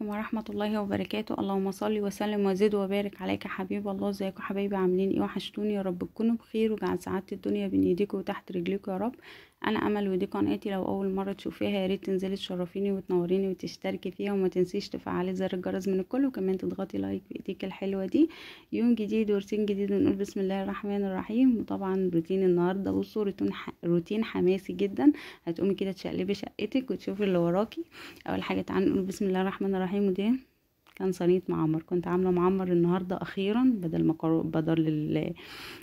عليكم ورحمة الله وبركاته اللهم صل وسلم وزد وبارك عليك حبيب الله ازيكم حبايبي عاملين ايه وحشتوني يا رب تكونوا بخير وجعل سعادة الدنيا بين ايديكم وتحت رجليكم يا رب انا امل ودي قناتي لو اول مره تشوفيها يا ريت تنزلي تشرفيني وتنوريني وتشتركي فيها وما تنسيش تفعلي زر الجرس من الكل وكمان تضغطي لايك بايديك الحلوه دي يوم جديد ورتين جديد ونقول بسم الله الرحمن الرحيم وطبعا روتين النهارده بصوا روتين روتين حماسي جدا هتقومي كده تشقلبي شقتك وتشوفي اللي وراكي اول حاجه تعالي نقول بسم الله الرحمن الرحيم ودي كان صينيه معمر كنت عامله معمر النهارده اخيرا بدل مكرو... بدل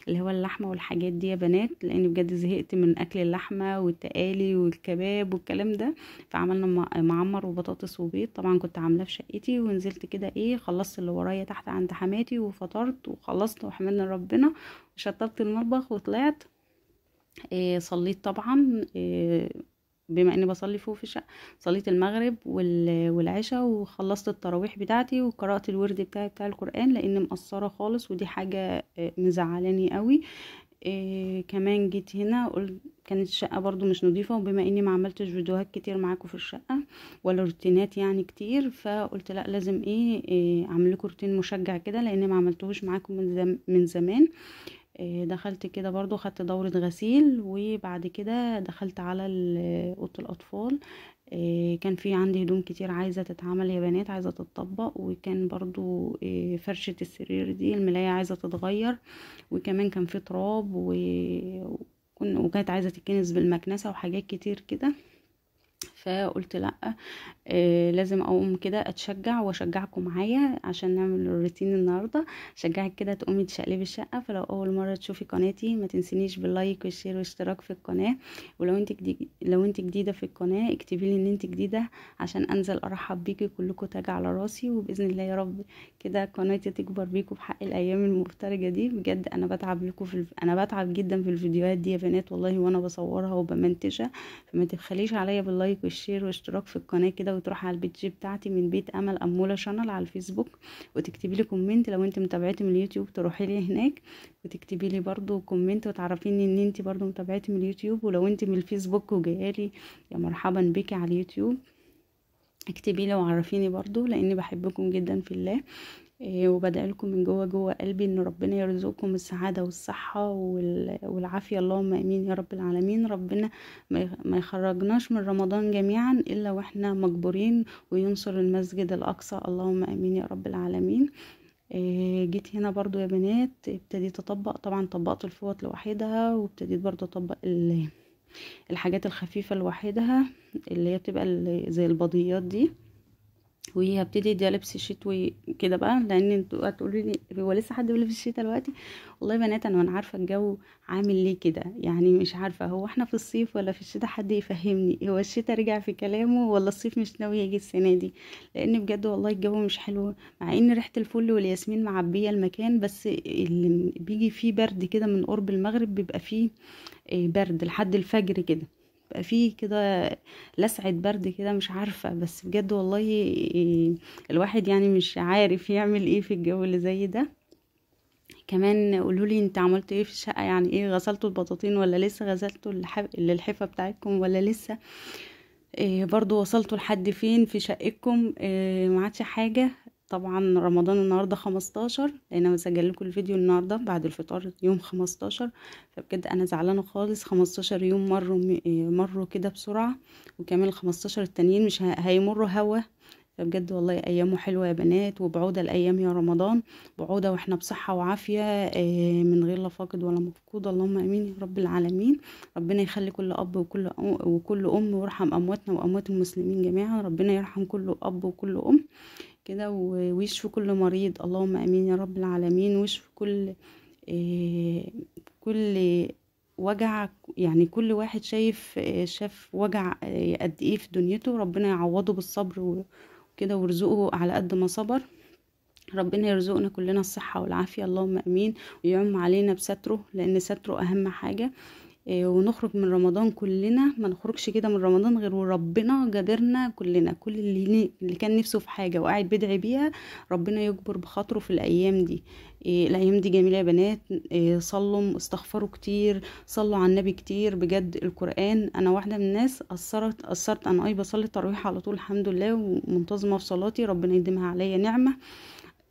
اللي هو اللحمه والحاجات دي يا بنات لان بجد زهقت من اكل اللحمه والتقالي والكباب والكلام ده فعملنا معمر وبطاطس وبيض طبعا كنت عاملاه في شقتي ونزلت كده ايه خلصت اللي ورايا تحت عند حماتي وفطرت وخلصت وحملنا ربنا وشطبت المطبخ وطلعت إيه صليت طبعا إيه بما اني بصلي فوق في الشقه صليت المغرب والعشاء وخلصت التراويح بتاعتي وقرات الورد بتاعي بتاع القران لان مقصره خالص ودي حاجه آه، مزعلاني قوي إيه كمان جيت هنا قلت كانت الشقه برضو مش نظيفه وبما اني ما عملتش فيديوهات كتير معاكم في الشقه ولا روتينات يعني كتير فقلت لا لازم ايه, إيه اعمل لكم روتين مشجع كده لان ما عملتهوش معاكم من, زم من زمان آه، دخلت كده برضو خدت دورة غسيل وبعد كده دخلت على اوضه الاطفال آه، كان في عندي هدوم كتير عايزه تتعمل يا بنات عايزه تتطبق وكان برضو آه، فرشه السرير دي الملايه عايزه تتغير وكمان كان في تراب وكانت عايزه تتكنس بالمكنسه وحاجات كتير كده فقلت لا آه، لازم اقوم كده اتشجع واشجعكم معايا عشان نعمل الروتين النهارده شجعك كده تقومي تشقلبي الشقه فلو اول مره تشوفي قناتي ما تنسينيش باللايك والشير والاشتراك في القناه ولو انت جديد لو انت جديده في القناه اكتبي لي ان انت جديده عشان انزل ارحب بيكي كلكم تاج على راسي وباذن الله يا رب كده قناتي تكبر بيكم في حق الايام المفترجه دي بجد انا بتعب لكم في الف... انا بتعب جدا في الفيديوهات دي يا بنات والله وانا بصورها وبمنتجها فما تبخليش عليا باللايك والشير الشير واشتراك في القناه كده وتروح على جي بتاعتي من بيت امل اموله شانل على الفيسبوك وتكتبي لي كومنت لو انت متابعتي من اليوتيوب تروحي لي هناك وتكتبي لي برده كومنت وتعرفيني ان انت برده متابعتي من اليوتيوب ولو انت من الفيسبوك وجايالي يا مرحبا بك على اليوتيوب اكتبي لي وعرفيني برضو لاني بحبكم جدا في الله إيه، وبدعي لكم من جوه جوه قلبي ان ربنا يرزقكم السعاده والصحه والعافيه اللهم امين يا رب العالمين ربنا ما يخرجناش من رمضان جميعا الا واحنا مجبورين وينصر المسجد الاقصى اللهم امين يا رب العالمين إيه، جيت هنا برضو يا بنات ابتديت اطبق طبعا طبقت الفوط لوحدها وابتديت برضو اطبق الحاجات الخفيفه لوحدها اللي هي بتبقى زي البضيات دي شتوي هبتدي اديها لبس شتوي كده بقى لان انتوا هتقولوا لي هو لسه حد بيلبس الشتا دلوقتي والله بنات انا ما عارفه الجو عامل ليه كده يعني مش عارفه هو احنا في الصيف ولا في الشتا حد يفهمني هو الشتا رجع في كلامه ولا الصيف مش ناوي يجي السنه دي لان بجد والله الجو مش حلو مع ان ريحه الفل والياسمين معبيه المكان بس اللي بيجي فيه برد كده من قرب المغرب بيبقى فيه آه، برد لحد الفجر كده بقى فيه كده لسعة برد كده مش عارفة بس بجد والله الواحد يعني مش عارف يعمل ايه في الجو اللي زي ده كمان قولوا لي انت عملت ايه في الشقه يعني ايه غسلتوا البطاطين ولا لسه غسلتوا الحفه بتاعتكم ولا لسه إيه برضو وصلتوا لحد فين في شقتكم إيه ما عادش حاجه طبعا رمضان النهاردة خمستاشر لان انا بسجل لكم الفيديو النهاردة بعد الفطار يوم خمستاشر فبجد انا زعلانة خالص خمستاشر يوم مروا مروا كده بسرعة وكمان الخمستاشر التانيين مش هيمروا هوا فبجد والله ايامه حلوه يا بنات وبعوده الايام يا رمضان بعوده واحنا بصحه وعافيه آه، من غير لا فاقد ولا مفقود اللهم امين يا رب العالمين ربنا يخلي كل اب وكل وكل ام ويرحم امواتنا واموات المسلمين جميعا ربنا يرحم كل اب وكل ام كده ويشفي كل مريض اللهم امين يا رب العالمين ويشفي كل آه، كل وجع يعني كل واحد شايف آه، شاف وجع آه، قد ايه في دنيته ربنا يعوضه بالصبر وكده ويرزقه على قد ما صبر ربنا يرزقنا كلنا الصحة والعافية اللهم امين ويعم علينا بستره لان ستره اهم حاجة آه، ونخرج من رمضان كلنا ما نخرجش كده من رمضان غير وربنا جابرنا كلنا كل اللي, اللي كان نفسه في حاجه وقاعد بيدعي بيها ربنا يجبر بخاطره في الايام دي آه، الايام دي جميله يا بنات آه، صلوا استغفروا كتير صلوا على النبي كتير بجد القران انا واحده من الناس اثرت اثرت انا اي بصلي التراويح على طول الحمد لله ومنتظمه في صلاتي ربنا يديمها عليا نعمه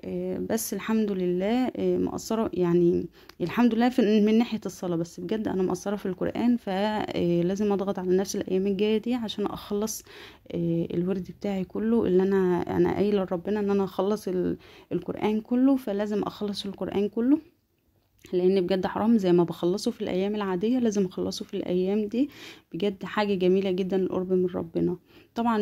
آه، بس الحمد لله آه، مقصرة يعني الحمد لله من ناحية الصلاة بس بجد أنا مقصرة في القرآن فلازم آه، أضغط على نفسي الأيام الجاية دي عشان أخلص الورد بتاعي كله اللي أنا أنا قايلة لربنا إن أنا أخلص القرآن كله فلازم أخلص القرآن كله لان بجد حرام زي ما بخلصه في الايام العاديه لازم اخلصه في الايام دي بجد حاجه جميله جدا القرب من ربنا طبعا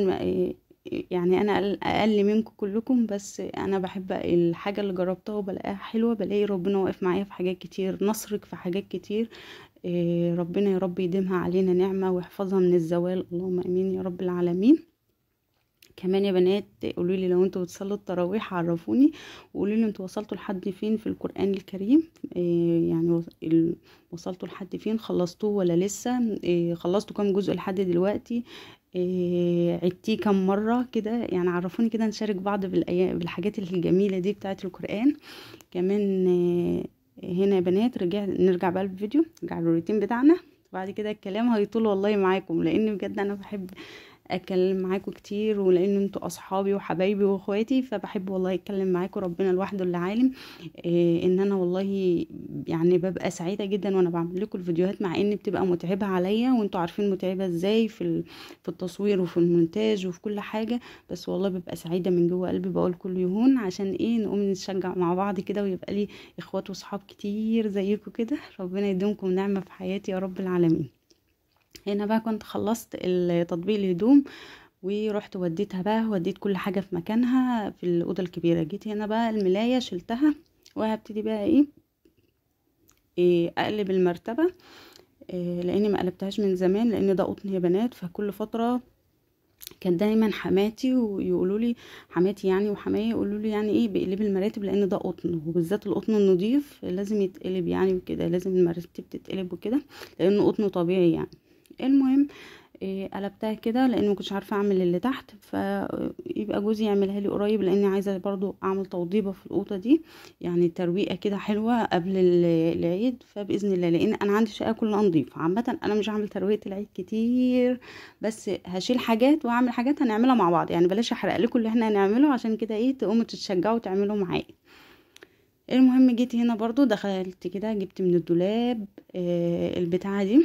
يعني انا اقل منكم كلكم بس انا بحب الحاجه اللي جربتها وبلاقيها حلوه بلاقي ربنا واقف معايا في حاجات كتير نصرك في حاجات كتير آه، ربنا يا رب يديمها علينا نعمه ويحفظها من الزوال اللهم امين يا رب العالمين كمان يا بنات قولوا لي لو انتوا بتصلوا التراويح عرفوني وقولوا لي انتوا وصلتوا لحد فين في القران الكريم إيه يعني وصلتوا لحد فين خلصتوه ولا لسه إيه خلصتوا كام جزء لحد دلوقتي آه، عدتيه كم مرة كده يعني عرفوني كده نشارك بعض بالحاجات الجميلة دي بتاعت القرآن كمان آه، هنا يا بنات رجع نرجع بقى للفيديو نرجع للروتين بتاعنا بعد كده الكلام هيطول والله معاكم لان بجد انا بحب اتكلم معاكم كتير ولان انتوا اصحابي وحبايبي واخواتي فبحب والله اتكلم معاكم ربنا لوحده اللي عالم إيه ان انا والله يعني ببقى سعيده جدا وانا بعمل لكم الفيديوهات مع ان بتبقى متعبه عليا وانتوا عارفين متعبه ازاي في في التصوير وفي المونتاج وفي كل حاجه بس والله ببقى سعيده من جوه قلبي بقول كل يهون عشان ايه نقوم نتشجع مع بعض كده ويبقى لي اخوات واصحاب كتير زيكم كده ربنا يديمكم نعمه في حياتي يا رب العالمين هنا بقى كنت خلصت تطبيق الهدوم ورحت وديتها بقى وديت كل حاجة في مكانها في الأوضة الكبيرة جيت هنا بقى الملاية شلتها وهبتدي بقى ايه, إيه اقلب المرتبة إيه لاني ما قلبتهاش من زمان لان ده قطن يا بنات فكل فترة كان دايما حماتي ويقولوا لي حماتي يعني وحماية يقولوا لي يعني ايه بقلب المراتب لان ده قطن وبالذات القطن النضيف لازم يتقلب يعني وكده لازم المرتب تتقلب وكده لانه قطن طبيعي يعني المهم إيه، قلبتها كده لان ما كنتش عارفه اعمل اللي تحت فيبقى جوزي يعملها لي قريب لاني عايزه برضو اعمل توضيبه في الاوضه دي يعني ترويقه كده حلوه قبل العيد فباذن الله لان انا عندي شقه كلها نظيفه عامه انا مش هعمل ترويقه العيد كتير بس هشيل حاجات واعمل حاجات هنعملها مع بعض يعني بلاش احرق لكم اللي احنا هنعمله عشان كده ايه تقوموا تتشجعوا تعملوا معايا المهم جيت هنا برضو دخلت كده جبت من الدولاب آه البتاعه دي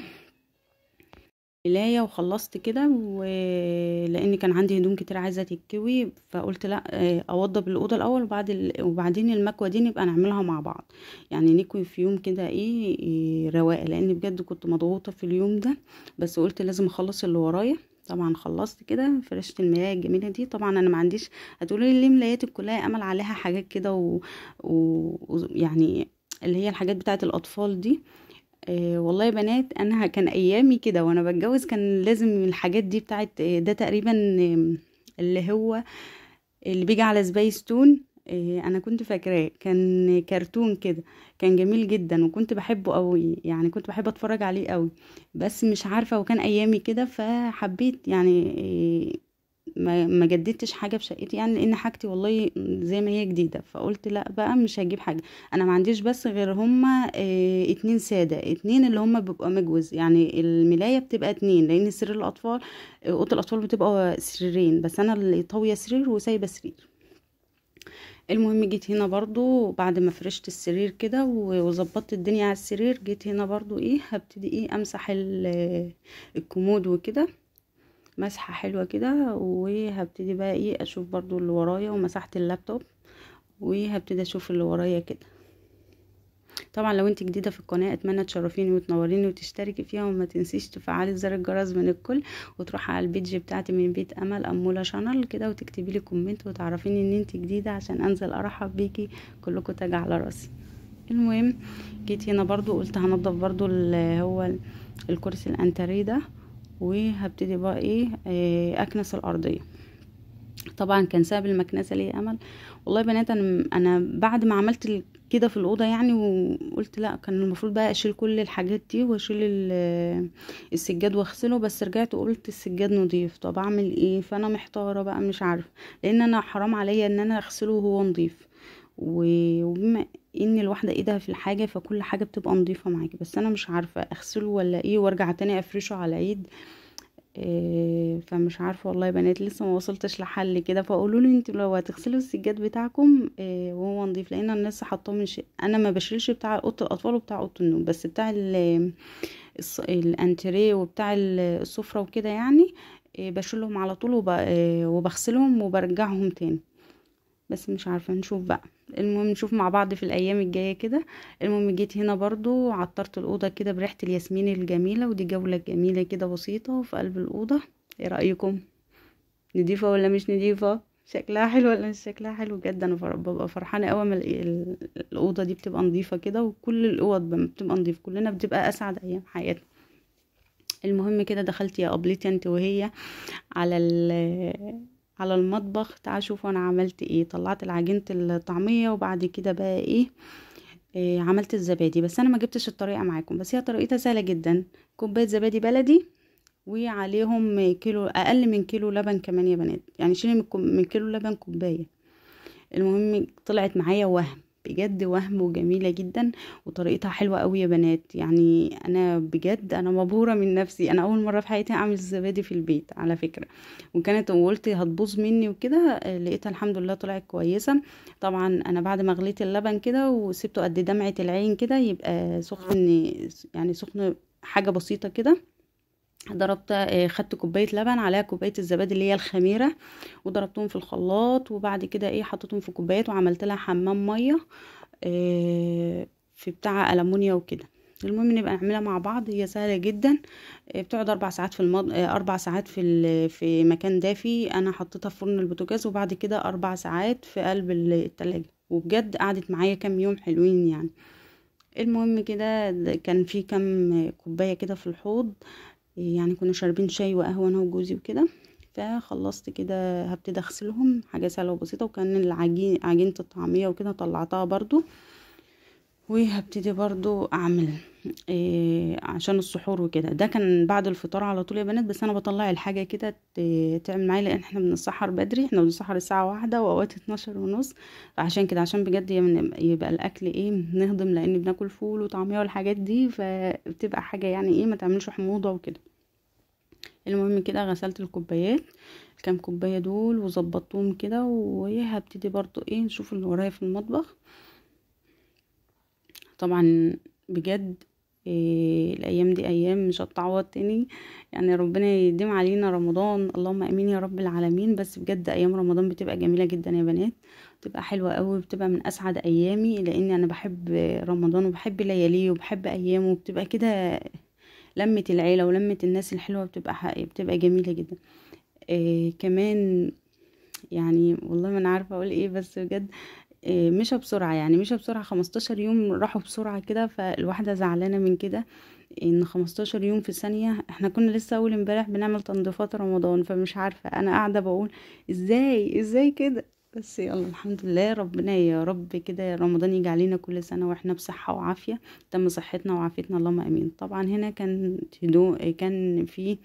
ملاية وخلصت كده ولان كان عندي هدوم كتير عايزة تتكوي فقلت لا آه، اوضب الأوضة الاول وبعد ال... وبعدين المكوة دي نبقى نعملها مع بعض يعني نكوي في يوم كده ايه, إيه رواقة لان بجد كنت مضغوطة في اليوم ده بس قلت لازم اخلص اللي ورايا طبعا خلصت كده فرشت الملاية الجميلة دي طبعا انا ما عنديش هتقولي ليه ملاياتك كلها امل عليها حاجات كده ويعني و... و... يعني اللي هي الحاجات بتاعت الاطفال دي آه، والله يا بنات انا كان ايامي كده وانا بتجوز كان لازم الحاجات دي بتاعت آه، ده تقريبا اللي هو اللي بيجي على تون آه، انا كنت فاكراه كان كرتون كده كان جميل جدا وكنت بحبه قوي يعني كنت بحب اتفرج عليه قوي بس مش عارفه وكان ايامي كده فحبيت يعني ما جددتش حاجه في شقتي يعني لان حاجتي والله زي ما هي جديده فقلت لا بقى مش هجيب حاجه انا ما عنديش بس غير هما اه اتنين ساده اتنين اللي هما بيبقى مجوز يعني الملايه بتبقى اتنين لان سرير الاطفال آه، اوضه الاطفال بتبقى سريرين بس انا اللي طاويه سرير وسايبه سرير المهم جيت هنا برضو بعد ما فرشت السرير كده وظبطت الدنيا على السرير جيت هنا برضو ايه هبتدي ايه امسح آه، الكومود وكده مسحة حلوة كده وهبتدي بقى ايه اشوف برضو اللي ورايا ومسحت اللابتوب وهبتدي اشوف اللي ورايا كده طبعا لو انت جديده في القناه اتمنى تشرفيني وتنوريني وتشتركي فيها وما تنسيش تفعلي زر الجرس من الكل وتروحي على البيج بتاعتي من بيت امل اموله شانل كده وتكتبي لي كومنت وتعرفيني ان انت جديده عشان انزل ارحب بيكي كلكم تاج على راسي المهم جيت هنا برضو قلت هنضف برضو اللي هو الكرسي الانتريه ده وهبتدي بقى ايه, آه، اكنس الارضيه طبعا كان سبب المكنسه ليه امل والله يا بنات انا بعد ما عملت كده في الاوضه يعني وقلت لا كان المفروض بقى اشيل كل الحاجات دي واشيل آه، السجاد واغسله بس رجعت وقلت السجاد نضيف طب اعمل ايه فانا محتاره بقى مش عارفه لان انا حرام عليا ان انا اغسله وهو نضيف وبما ان الواحده ايدها في الحاجه فكل حاجه بتبقى نظيفه معاكي بس انا مش عارفه اغسله ولا ايه وارجع تاني افرشه على عيد آه، فمش عارفه والله يا بنات لسه ما وصلتش لحل كده فقولوا لي انتوا لو هتغسلوا السجاد بتاعكم آه، وهو نظيف لان الناس من ش... انا ما بشيلش بتاع اوضه الاطفال وبتاع اوضه النوم بس بتاع ال... الانتريه وبتاع السفره وكده يعني آه، بشيلهم على طول وب... وبغسلهم وبرجعهم تاني بس مش عارفه نشوف بقى المهم نشوف مع بعض في الايام الجايه كده المهم جيت هنا برضو عطرت الاوضه كده بريحه الياسمين الجميله ودي جوله جميله كده بسيطه في قلب الاوضه ايه رايكم نضيفه ولا مش نضيفه شكلها حلو ولا مش شكلها حلو بجد انا ببقى فرحانه قوي من الاوضه دي بتبقى نظيفه كده وكل الاوض بتبقى نظيف كلنا بتبقى اسعد ايام حياتنا المهم كده دخلت يا قبلتي انت وهي على ال على المطبخ تعال شوفوا انا عملت ايه طلعت العجينه الطعميه وبعد كده بقى ايه, إيه عملت الزبادي بس انا ما جبتش الطريقه معاكم بس هي طريقتها سهله جدا كوبايه زبادي بلدي وعليهم كيلو اقل من كيلو لبن كمان يا بنات يعني شيلي من كيلو لبن كوبايه المهم طلعت معايا وهم بجد وهم وجميله جدا وطريقتها حلوه قوي يا بنات يعني انا بجد انا مبهوره من نفسي انا اول مره في حياتي اعمل الزبادي في البيت على فكره وكانت وقلت هتبوظ مني وكده آه، لقيتها الحمد لله طلعت كويسه طبعا انا بعد ما غليت اللبن كده وسبته قد دمعه العين كده يبقى سخن يعني سخن حاجه بسيطه كده ضربت آه، خدت كوبايه لبن عليها كوبايه الزبادي اللي هي الخميره وضربتهم في الخلاط وبعد كده ايه حطيتهم في كوبايات وعملت لها حمام ميه آه، في بتاع المونيا وكده المهم نبقى نعملها مع بعض هي سهله جدا آه، بتقعد اربع ساعات في المض... اربع ساعات في في مكان دافي انا حطيتها في فرن البوتاجاز وبعد كده اربع ساعات في قلب التلاجة وبجد قعدت معايا كام يوم حلوين يعني المهم كده كان في كام كوبايه كده في الحوض يعني كنا شاربين شاي وقهوه انا وجوزي وكده فخلصت كده هبتدي اغسلهم حاجه سهله وبسيطه وكان العجين عجينه الطعميه وكده طلعتها برضو وهبتدي برضو اعمل إيه عشان السحور وكده ده كان بعد الفطار على طول يا بنات بس انا بطلع الحاجه كده تعمل معايا لان احنا بنسحر بدري احنا بنسحر الساعه واحدة واوقات اتناشر ونص فعشان كده عشان بجد يبقى الاكل ايه نهضم لان بناكل فول وطعميه والحاجات دي فبتبقى حاجه يعني ايه ما تعملش حموضه وكده المهم كده غسلت الكوبايات كام كوبايه دول وظبطتهم كده وهبتدي برضو ايه نشوف اللي ورايا في المطبخ طبعا بجد إيه، الايام دي ايام مش هتعوض تاني يعني ربنا يديم علينا رمضان اللهم امين يا رب العالمين بس بجد ايام رمضان بتبقى جميله جدا يا بنات بتبقى حلوه قوي بتبقى من اسعد ايامي لان انا بحب رمضان وبحب لياليه وبحب ايامه وبتبقى كده لمه العيله ولمه الناس الحلوه بتبقى حقيقة. بتبقى جميله جدا إيه كمان يعني والله ما انا عارفه اقول ايه بس بجد آه، مشى بسرعة يعني مشى بسرعة 15 يوم راحوا بسرعة كده فالواحدة زعلانة من كده ان 15 يوم في ثانية احنا كنا لسه اول امبارح بنعمل تنظيفات رمضان فمش عارفة انا قاعدة بقول ازاي ازاي كده بس يلا الحمد لله ربنا يا رب كده رمضان يجي علينا كل سنة واحنا بصحة وعافية تم صحتنا وعافيتنا اللهم امين طبعا هنا كان هدوء كان في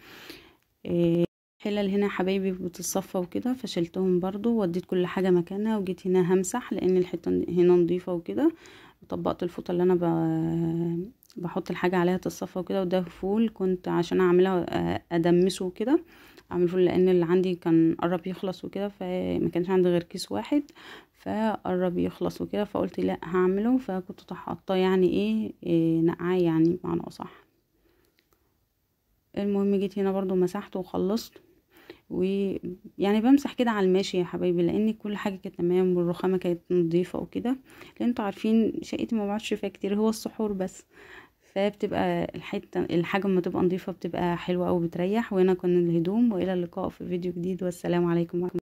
آه، حلل هنا حبايبي بتتصفى وكده فشلتهم برضو وديت كل حاجة مكانها وجيت هنا همسح لان الحتة هنا نظيفة وكده طبقت الفوطة اللي انا بحط الحاجة عليها تتصفى وكده وده فول كنت عشان اعملها آه، ادمسه وكده اعمل فول لان اللي عندي كان قرب يخلص وكده فما كانش عندي غير كيس واحد فقرب يخلص وكده فقلت لا هعمله فكنت حاطاه يعني ايه, إيه نقعاه يعني بمعنى اصح المهم جيت هنا برضو مسحته وخلصت ويعني بمسح كده على الماشي يا حبايبي لان كل حاجه كانت تمام والرخامه كانت نظيفه وكده لان انتوا عارفين شقتي ما بعرفش فيها كتير هو السحور بس فبتبقى الحته الحاجه لما تبقى نظيفه بتبقى حلوه او بتريح وهنا كان الهدوم والى اللقاء في فيديو جديد والسلام عليكم ورحمه